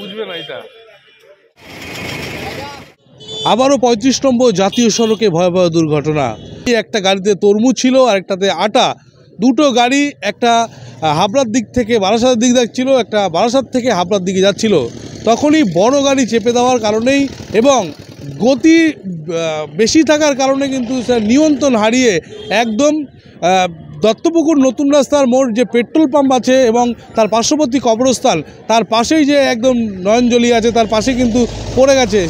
বুঝবে না এটা আবারও পঁয়ত্রিশ নম্বর জাতীয় সড়কে ভয়াবহ দুর্ঘটনা একটা গাড়িতে তরমুজ ছিল আর একটাতে আটা দুটো গাড়ি একটা হাবড়ার দিক থেকে বারাসাতের দিক যাচ্ছিল একটা বারাসাত থেকে হাবড়ার দিকে যাচ্ছিল তখনই বড় গাড়ি চেপে দেওয়ার কারণেই এবং গতি বেশি থাকার কারণে কিন্তু নিয়ন্ত্রণ হারিয়ে একদম দত্তপুকুর নতুন রাস্তার মোড় যে পেট্রোল পাম্প আছে এবং তার পার্শ্ববর্তী কবরস্থান তার পাশেই যে একদম নয়নজলি আছে তার পাশে কিন্তু পড়ে গেছে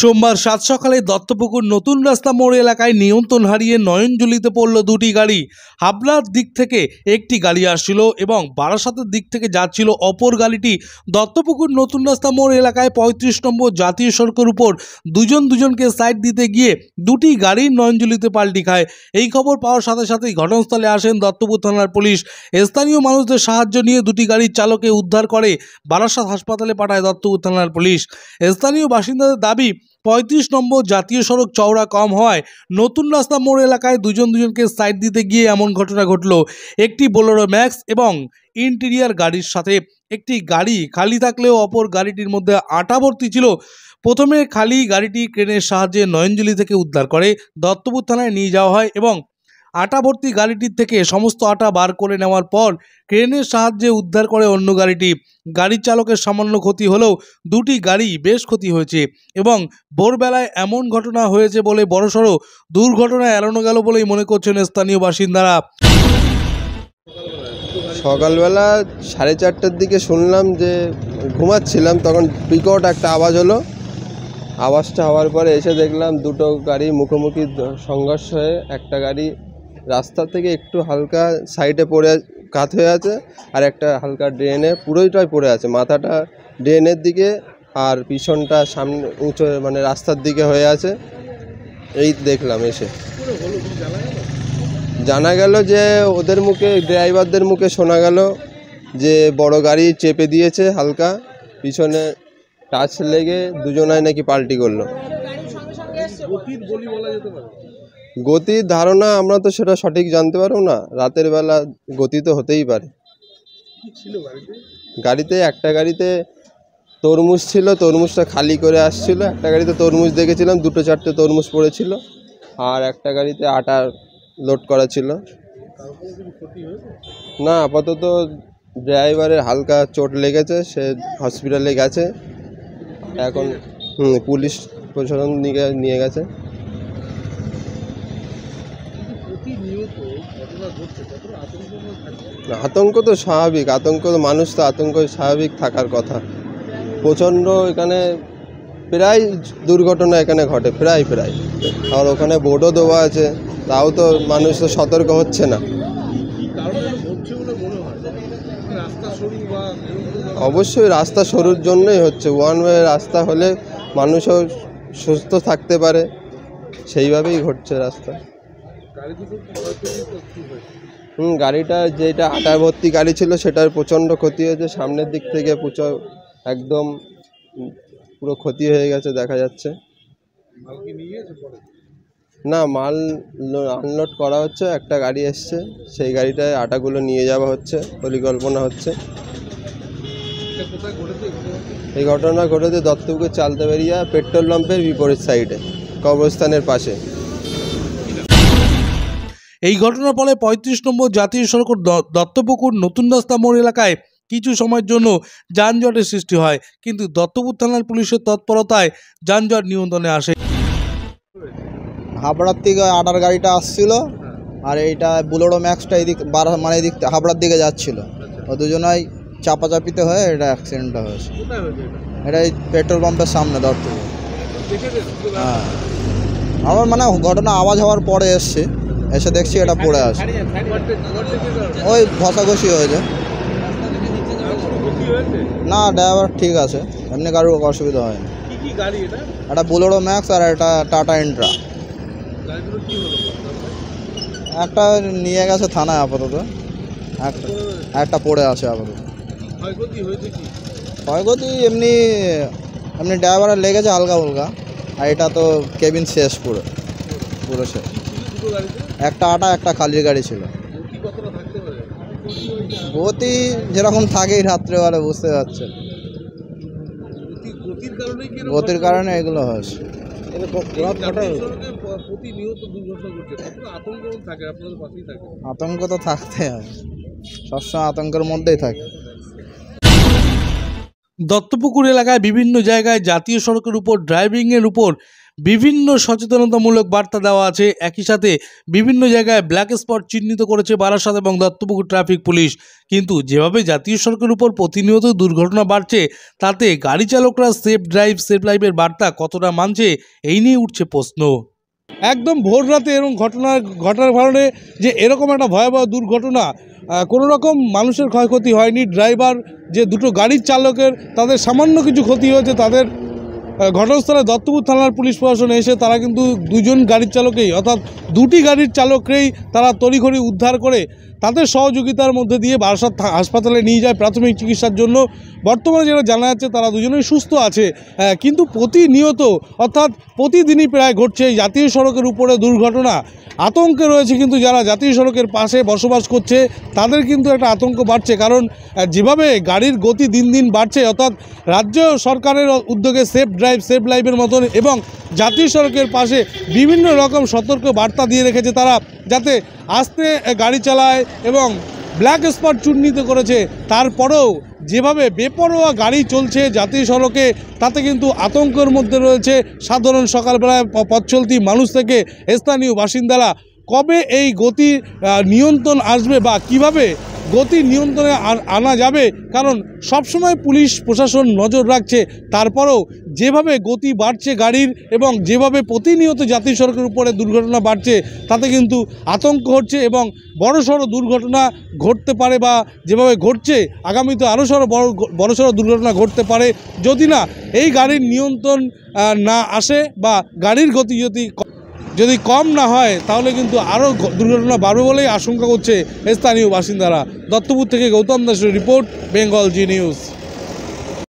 সোমবার সাত সকালে দত্তপুকুর নতুন রাস্তা মোড় এলাকায় নিয়ন্ত্রণ হারিয়ে নয়নজুলিতে পড়ল দুটি গাড়ি হাবলার দিক থেকে একটি গাড়ি আসছিল এবং বারাসাতের দিক থেকে যাচ্ছিল অপর গাড়িটি দত্তপুকুর নতুন রাস্তা মোড় এলাকায় পঁয়ত্রিশ নম্বর জাতীয় সড়কের উপর দুজন দুজনকে সাইড দিতে গিয়ে দুটি গাড়ি নয়নজুলিতে পাল্টি খায় এই খবর পাওয়ার সাথে সাথেই ঘটনাস্থলে আসেন দত্তপুর থানার পুলিশ স্থানীয় মানুষদের সাহায্য নিয়ে দুটি গাড়ির চালকে উদ্ধার করে বারাসাত হাসপাতালে পাঠায় দত্তপুর থানার পুলিশ স্থানীয় বাসিন্দাদের দাবি পঁয়ত্রিশ নম্বর জাতীয় সড়ক চওড়া কম হওয়ায় নতুন রাস্তা মোড় এলাকায় দুজন দুজনকে সাইড দিতে গিয়ে এমন ঘটনা ঘটল একটি বোলেরো ম্যাক্স এবং ইন্টেরিয়ার গাড়ির সাথে একটি গাড়ি খালি থাকলেও অপর গাড়িটির মধ্যে আটাবর্তি ছিল প্রথমে খালি গাড়িটি ক্রেনের সাহায্যে নয়নজলি থেকে উদ্ধার করে দত্তপুর থানায় নিয়ে যাওয়া হয় এবং আটাভর্তি গাড়িটির থেকে সমস্ত আটা বার করে নেওয়ার পর ক্রেনের সাহায্যে উদ্ধার করে অন্য গাড়িটি গাড়ির চালকের সামান্য ক্ষতি হলেও দুটি গাড়ি বেশ ক্ষতি হয়েছে এবং ভোরবেলায় এমন ঘটনা হয়েছে বলে বড়সড় দুর্ঘটনা এড়ানো গেল বলেই মনে করছেন স্থানীয় বাসিন্দারা সকালবেলা সাড়ে চারটার দিকে শুনলাম যে ঘুমাচ্ছিলাম তখন বিকট একটা আওয়াজ হলো আওয়াজটা হওয়ার পরে এসে দেখলাম দুটো গাড়ি মুখোমুখি সংঘর্ষ হয়ে একটা গাড়ি রাস্তা থেকে একটু হালকা সাইডে পড়ে কাত হয়ে আছে আর একটা হালকা ড্রেনে পুরোটাই পড়ে আছে মাথাটা ড্রেনের দিকে আর পিছনটা সামনে উঁচু মানে রাস্তার দিকে হয়ে আছে এই দেখলাম এসে জানা গেল যে ওদের মুখে ড্রাইভারদের মুখে শোনা গেল যে বড় গাড়ি চেপে দিয়েছে হালকা পিছনে টাচ লেগে দুজনায় নাকি পাল্টি করলো গতির ধারণা আমরা তো সেটা সঠিক জানতে পারবো না রাতের বেলা গতি তো হতেই পারে গাড়িতে একটা গাড়িতে তরমুজ ছিল তরমুজটা খালি করে আসছিল একটা গাড়িতে তরমুজ দেখেছিলাম দুটো চারটে তরমুজ পড়েছিল আর একটা গাড়িতে আটা লোড করা ছিল না আপাতত ড্রাইভারের হালকা চোট লেগেছে সে হসপিটালে গেছে এখন হুম পুলিশ প্রশাসন নিয়ে গেছে আতঙ্ক তো স্বাভাবিক আতঙ্ক মানুষ তো আতঙ্ক স্বাভাবিক থাকার কথা প্রচণ্ড এখানে প্রায় দুর্ঘটনা এখানে ঘটে প্রায় প্রায় আর ওখানে বোর্ডও দেওয়া আছে তাও তো মানুষ তো সতর্ক হচ্ছে না অবশ্যই রাস্তা সরুর জন্যই হচ্ছে ওয়ান ওয়ে রাস্তা হলে মানুষও সুস্থ থাকতে পারে সেইভাবেই ঘটছে রাস্তা হুম গাড়িটা যেটা আটা ভর্তি গাড়ি ছিল সেটার প্রচণ্ড ক্ষতি হয়েছে সামনের দিক থেকে প্রচুর একদম পুরো ক্ষতি হয়ে গেছে দেখা যাচ্ছে না মাল আনলোড করা হচ্ছে একটা গাড়ি এসছে সেই গাড়িটায় আটাগুলো নিয়ে যাওয়া হচ্ছে পরিকল্পনা হচ্ছে এই ঘটনা ঘটেছে দত্তপুকুর চালতে বেরিয়া পেট্রোল পাম্পের বিপরীত সাইডে কবরস্থানের পাশে এই ঘটনার ফলে পঁয়ত্রিশ নম্বর জাতীয় সড়ক দত্তপুকুর নতুন রাস্তা মোড় এলাকায় কিছু সময়ের জন্য যানজটের সৃষ্টি হয় কিন্তু দত্তপুর থানার পুলিশের তৎপরতায় যানজট নিয়ন্ত্রণে আসে হাবড়ার থেকে আডার গাড়িটা আসছিল আর এইটা বুলোডো ম্যাক্সটা এদিক বার মানে এদিক হাবড়ার দিকে যাচ্ছিল ও আচ্ছা। দুজনাই চাপাচাপিতে হয়ে এটা অ্যাক্সিডেন্টটা হয়েছে এটা এই পেট্রোল পাম্পের সামনে দত্তপুর হ্যাঁ আমার মানে ঘটনা আওয়াজ হওয়ার পরে এসছে এসে দেখছি এটা পড়ে আসে ওই ঘষাঘষি হয়েছে না ড্রাইভার ঠিক আছে এমনি কারোর অসুবিধা হয়নি এটা বুলেরো ম্যাক্স আর এটা টাটা ইন্ট্রা একটা নিয়ে গেছে থানায় আপাতত একটা পড়ে আছে আপাতত ক্ষয়ক্ষতি এমনি এমনি ড্রাইভারের লেগেছে হালকা হালকা আর এটা তো কেবিন শেষ পুরো পুরো শেষ একটা আটা একটা খালির গাড়ি ছিল গতি যেরকম থাকেই রাত্রেবেলা বুঝতে পারছেন গতির কারণে এগুলো হয়েছে আতঙ্ক তো থাকতে হয় সবসময় আতঙ্কের মধ্যেই থাকে দত্তপুকুর এলাকায় বিভিন্ন জায়গায় জাতীয় সড়কের উপর ড্রাইভিংয়ের উপর বিভিন্ন সচেতনতামূলক বার্তা দেওয়া আছে একই সাথে বিভিন্ন জায়গায় ব্ল্যাক স্পট চিহ্নিত করেছে বারাসাত এবং দত্তপুকুর ট্রাফিক পুলিশ কিন্তু যেভাবে জাতীয় সড়কের উপর প্রতিনিয়ত দুর্ঘটনা বাড়ছে তাতে গাড়ি চালকরা সেফ ড্রাইভ সেফ লাইফের বার্তা কতটা মানছে এই নিয়ে উঠছে প্রশ্ন একদম ভোর রাতে এরকম ঘটনা ঘটার কারণে যে এরকম একটা ভয়াবহ দুর্ঘটনা কোনো রকম মানুষের ক্ষয়ক্ষতি হয়নি ড্রাইভার যে দুটো গাড়ির চালকের তাদের সামান্য কিছু ক্ষতি হয়েছে তাদের ঘটনাস্থলে দত্তপুর থানার পুলিশ প্রশাসন এসে তারা কিন্তু দুজন গাড়ির চালকেই অর্থাৎ দুটি গাড়ির চালককেই তারা তড়িঘড়ি উদ্ধার করে তাদের সহযোগিতার মধ্যে দিয়ে বারাসাত হাসপাতালে নিয়ে যায় প্রাথমিক চিকিৎসার জন্য বর্তমানে যারা জানা যাচ্ছে তারা দুজনেই সুস্থ আছে কিন্তু প্রতিনিয়ত অর্থাৎ প্রতিদিনই প্রায় ঘটছে জাতীয় সড়কের উপরে দুর্ঘটনা আতঙ্কে রয়েছে কিন্তু যারা জাতীয় সড়কের পাশে বসবাস করছে তাদের কিন্তু একটা আতঙ্ক বাড়ছে কারণ যেভাবে গাড়ির গতি দিন দিন বাড়ছে অর্থাৎ রাজ্য সরকারের উদ্যোগে সেফ ড্রাইভ সেফ লাইভের মতন এবং জাতীয় সড়কের পাশে বিভিন্ন রকম সতর্ক বার্তা দিয়ে রেখেছে তারা যাতে আস্তে গাড়ি চালায় এবং ব্ল্যাক স্পট চূর্ণিত করেছে তারপরেও যেভাবে বেপরোয়া গাড়ি চলছে জাতীয় সড়কে তাতে কিন্তু আতঙ্কের মধ্যে রয়েছে সাধারণ সকালবেলায় পথ চলতি মানুষ থেকে স্থানীয় বাসিন্দারা কবে এই গতি নিয়ন্ত্রণ আসবে বা কিভাবে গতি নিয়ন্ত্রণে আনা যাবে কারণ সবসময় পুলিশ প্রশাসন নজর রাখছে তারপরেও যেভাবে গতি বাড়ছে গাড়ির এবং যেভাবে প্রতিনিয়ত জাতীয় সড়কের উপরে দুর্ঘটনা বাড়ছে তাতে কিন্তু আতঙ্ক হচ্ছে এবং বড় সড়ো দুর্ঘটনা ঘটতে পারে বা যেভাবে ঘটছে আগামীতে আরও সড়ো বড় বড় সড়ো দুর্ঘটনা ঘটতে পারে যদি না এই গাড়ির নিয়ন্ত্রণ না আসে বা গাড়ির গতি যদি যদি কম না হয় তাহলে কিন্তু আরও দুর্ঘটনা বাড়বে বলেই আশঙ্কা করছে স্থানীয় বাসিন্দারা দত্তপুর থেকে গৌতম দাসের রিপোর্ট বেঙ্গল জি নিউজ